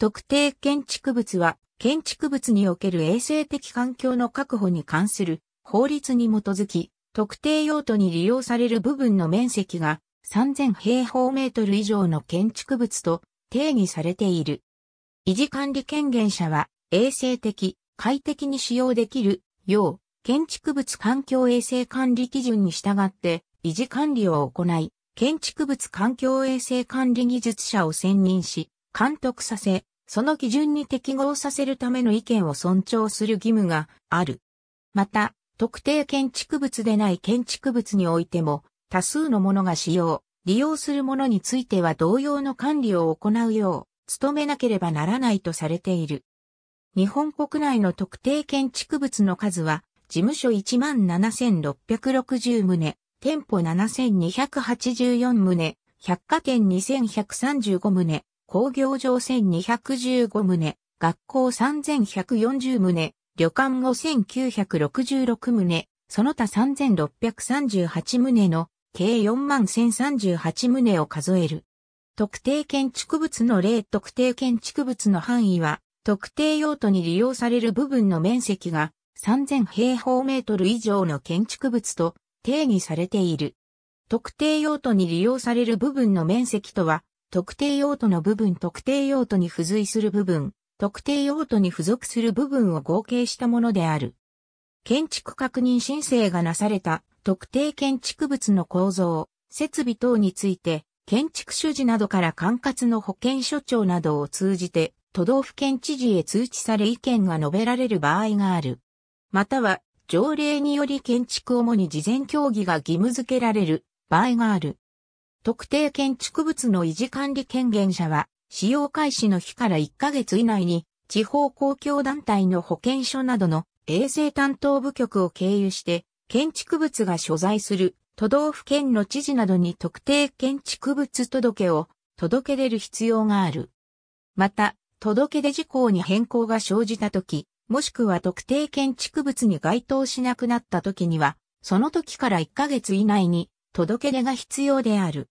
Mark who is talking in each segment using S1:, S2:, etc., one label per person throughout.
S1: 特定建築物は、建築物における衛生的環境の確保に関する法律に基づき、特定用途に利用される部分の面積が3000平方メートル以上の建築物と定義されている。維持管理権限者は、衛生的、快適に使用できるよう、建築物環境衛生管理基準に従って維持管理を行い、建築物環境衛生管理技術者を選任し、監督させ、その基準に適合させるための意見を尊重する義務がある。また、特定建築物でない建築物においても、多数のものが使用、利用するものについては同様の管理を行うよう、努めなければならないとされている。日本国内の特定建築物の数は、事務所17,660棟、店舗7,284棟、百貨店2135棟、工業場1215棟、学校3140棟、旅館5966棟、その他3638棟の計41038棟を数える。特定建築物の例特定建築物の範囲は、特定用途に利用される部分の面積が3000平方メートル以上の建築物と定義されている。特定用途に利用される部分の面積とは、特定用途の部分特定用途に付随する部分、特定用途に付属する部分を合計したものである。建築確認申請がなされた特定建築物の構造、設備等について、建築主事などから管轄の保健所長などを通じて、都道府県知事へ通知され意見が述べられる場合がある。または、条例により建築主に事前協議が義務付けられる場合がある。特定建築物の維持管理権限者は、使用開始の日から1ヶ月以内に、地方公共団体の保健所などの衛生担当部局を経由して、建築物が所在する都道府県の知事などに特定建築物届を届け出る必要がある。また、届出事項に変更が生じたとき、もしくは特定建築物に該当しなくなったときには、その時から1ヶ月以内に届け出が必要である。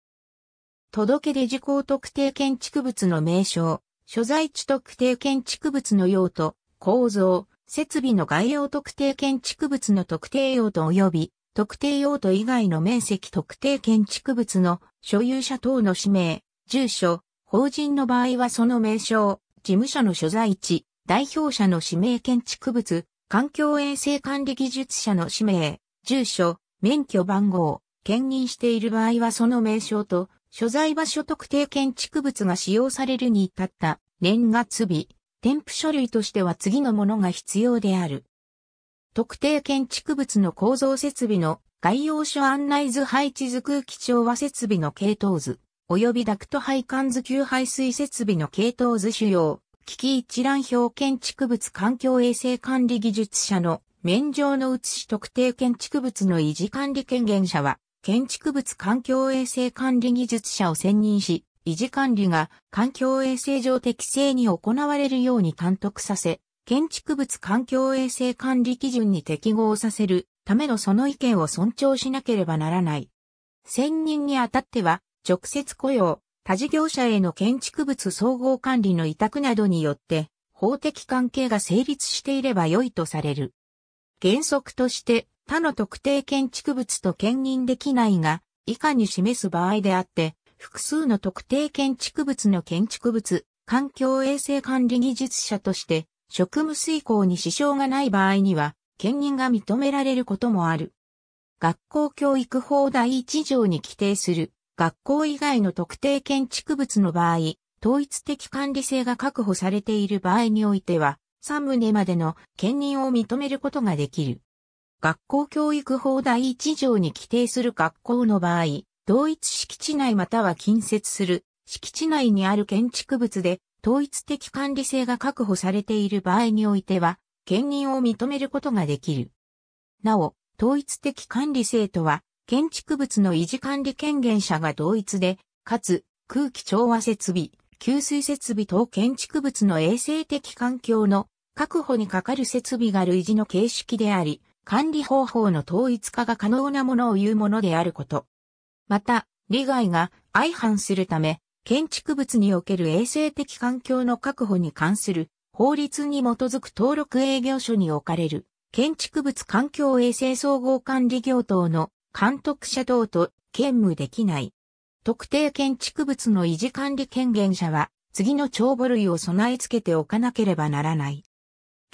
S1: 届け出事項特定建築物の名称、所在地特定建築物の用途、構造、設備の概要特定建築物の特定用途及び特定用途以外の面積特定建築物の所有者等の氏名、住所、法人の場合はその名称、事務所の所在地、代表者の指名建築物、環境衛生管理技術者の氏名、住所、免許番号、兼任している場合はその名称と、所在場所特定建築物が使用されるに至った年月日、添付書類としては次のものが必要である。特定建築物の構造設備の概要書案内図配置図空気調和設備の系統図、及びダクト配管図給排水設備の系統図主要、機器一覧表建築物環境衛生管理技術者の免状の写し特定建築物の維持管理権限者は、建築物環境衛生管理技術者を選任し、維持管理が環境衛生上適正に行われるように監督させ、建築物環境衛生管理基準に適合させるためのその意見を尊重しなければならない。選任にあたっては、直接雇用、他事業者への建築物総合管理の委託などによって、法的関係が成立していれば良いとされる。原則として、他の特定建築物と兼任できないが、以下に示す場合であって、複数の特定建築物の建築物、環境衛生管理技術者として、職務遂行に支障がない場合には、兼任が認められることもある。学校教育法第1条に規定する、学校以外の特定建築物の場合、統一的管理性が確保されている場合においては、3棟までの兼任を認めることができる。学校教育法第1条に規定する学校の場合、同一敷地内または近接する敷地内にある建築物で統一的管理性が確保されている場合においては、兼任を認めることができる。なお、統一的管理性とは、建築物の維持管理権限者が同一で、かつ、空気調和設備、給水設備等建築物の衛生的環境の確保にかかる設備が類似の形式であり、管理方法の統一化が可能なものを言うものであること。また、利害が相反するため、建築物における衛生的環境の確保に関する法律に基づく登録営業所に置かれる建築物環境衛生総合管理業等の監督者等と兼務できない。特定建築物の維持管理権限者は次の帳簿類を備え付けておかなければならない。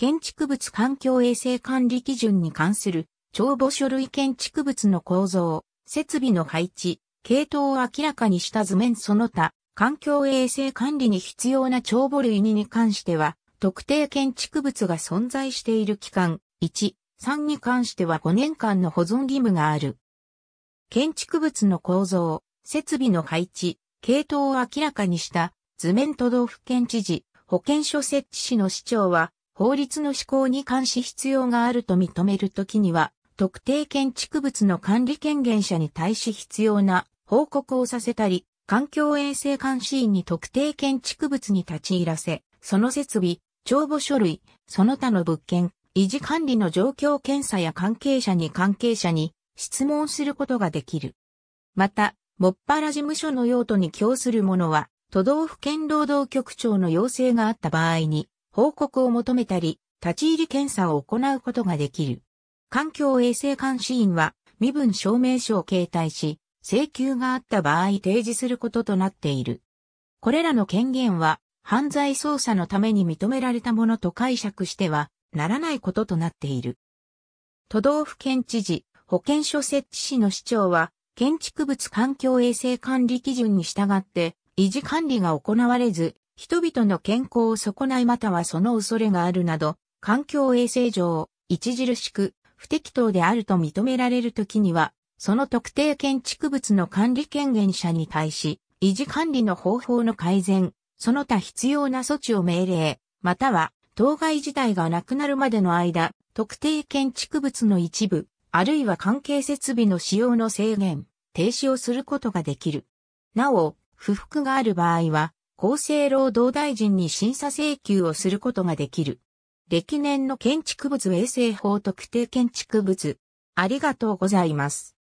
S1: 建築物環境衛生管理基準に関する帳簿書類建築物の構造、設備の配置、系統を明らかにした図面その他、環境衛生管理に必要な帳簿類にに関しては、特定建築物が存在している期間、1、3に関しては5年間の保存義務がある。建築物の構造、設備の配置、系統を明らかにした図面都道府県知事、保健所設置士の市長は法律の施行に関し必要があると認めるときには、特定建築物の管理権限者に対し必要な報告をさせたり、環境衛生監視員に特定建築物に立ち入らせ、その設備、帳簿書類、その他の物件、維持管理の状況検査や関係者に関係者に質問することができる。また、もっぱら事務所の用途に供するものは、都道府県労働局長の要請があった場合に、報告を求めたり、立ち入り検査を行うことができる。環境衛生監視員は身分証明書を携帯し、請求があった場合提示することとなっている。これらの権限は犯罪捜査のために認められたものと解釈してはならないこととなっている。都道府県知事、保健所設置士の市長は建築物環境衛生管理基準に従って維持管理が行われず人々の健康を損ないまたはその恐れがあるなど、環境衛生上、著しく不適当であると認められるときには、その特定建築物の管理権限者に対し、維持管理の方法の改善、その他必要な措置を命令、または、当該自体がなくなるまでの間、特定建築物の一部、あるいは関係設備の使用の制限、停止をすることができる。なお、不服がある場合は、厚生労働大臣に審査請求をすることができる。歴年の建築物衛生法特定建築物。ありがとうございます。